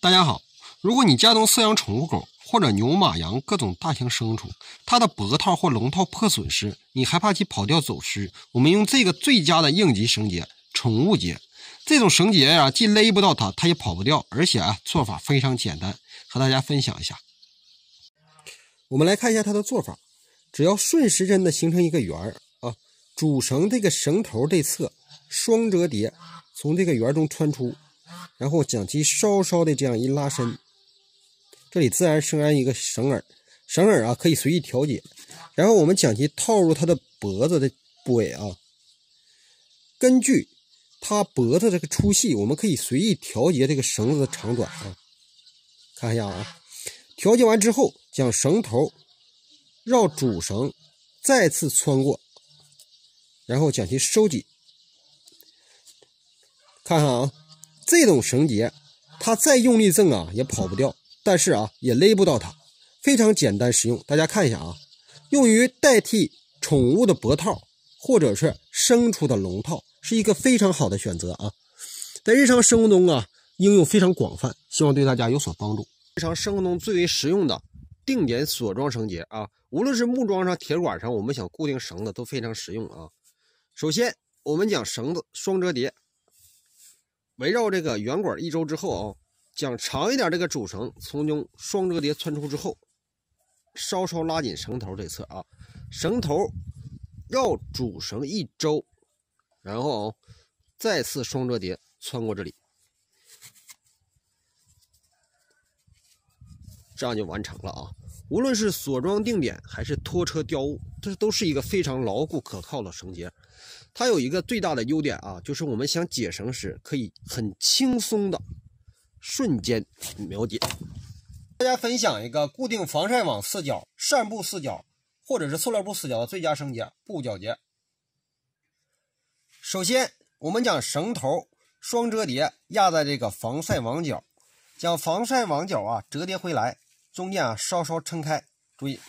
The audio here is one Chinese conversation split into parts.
大家好，如果你家中饲养宠物狗或者牛、马、羊各种大型牲畜，它的脖套或龙套破损时，你害怕其跑掉走失，我们用这个最佳的应急绳结——宠物结。这种绳结呀，既勒不到它，它也跑不掉，而且啊，做法非常简单，和大家分享一下。我们来看一下它的做法，只要顺时针的形成一个圆儿啊，主绳这个绳头这侧双折叠，从这个圆中穿出。然后将其稍稍的这样一拉伸，这里自然生安一个绳耳，绳耳啊可以随意调节。然后我们将其套入它的脖子的部位啊，根据它脖子这个粗细，我们可以随意调节这个绳子的长短啊。看一下啊，调节完之后，将绳头绕主绳再次穿过，然后将其收紧，看看啊。这种绳结，它再用力挣啊也跑不掉，但是啊也勒不到它，非常简单实用。大家看一下啊，用于代替宠物的脖套或者是牲畜的龙套，是一个非常好的选择啊。在日常生活中啊应用非常广泛，希望对大家有所帮助。日常生活中最为实用的定点锁桩绳结啊，无论是木桩上、铁管上，我们想固定绳子都非常实用啊。首先，我们将绳子双折叠。围绕这个圆管一周之后啊，将长一点这个主绳从中双折叠穿出之后，稍稍拉紧绳头这侧啊，绳头绕主绳一周，然后啊再次双折叠穿过这里，这样就完成了啊。无论是锁桩定点还是拖车吊物。这都是一个非常牢固可靠的绳结，它有一个最大的优点啊，就是我们想解绳时可以很轻松的瞬间秒解。大家分享一个固定防晒网四角、扇布四角或者是塑料布四角的最佳绳结——布角结。首先，我们将绳头双折叠压在这个防晒网角，将防晒网角啊折叠回来，中间啊稍稍撑开，注意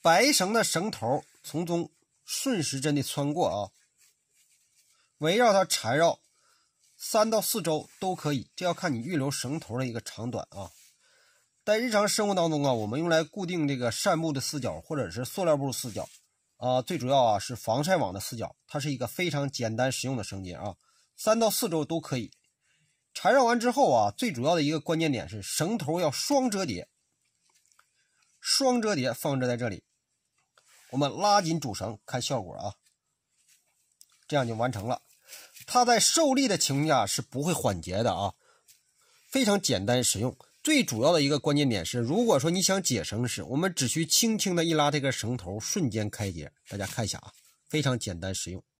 白绳的绳头。从中顺时针的穿过啊，围绕它缠绕三到四周都可以，这要看你预留绳头的一个长短啊。在日常生活当中啊，我们用来固定这个扇布的四角或者是塑料布四角啊，最主要啊是防晒网的四角，它是一个非常简单实用的绳结啊。三到四周都可以缠绕完之后啊，最主要的一个关键点是绳头要双折叠，双折叠放置在这里。我们拉紧主绳，看效果啊，这样就完成了。它在受力的情况下是不会缓结的啊，非常简单实用。最主要的一个关键点是，如果说你想解绳时，我们只需轻轻的一拉这根绳头，瞬间开结。大家看一下啊，非常简单实用。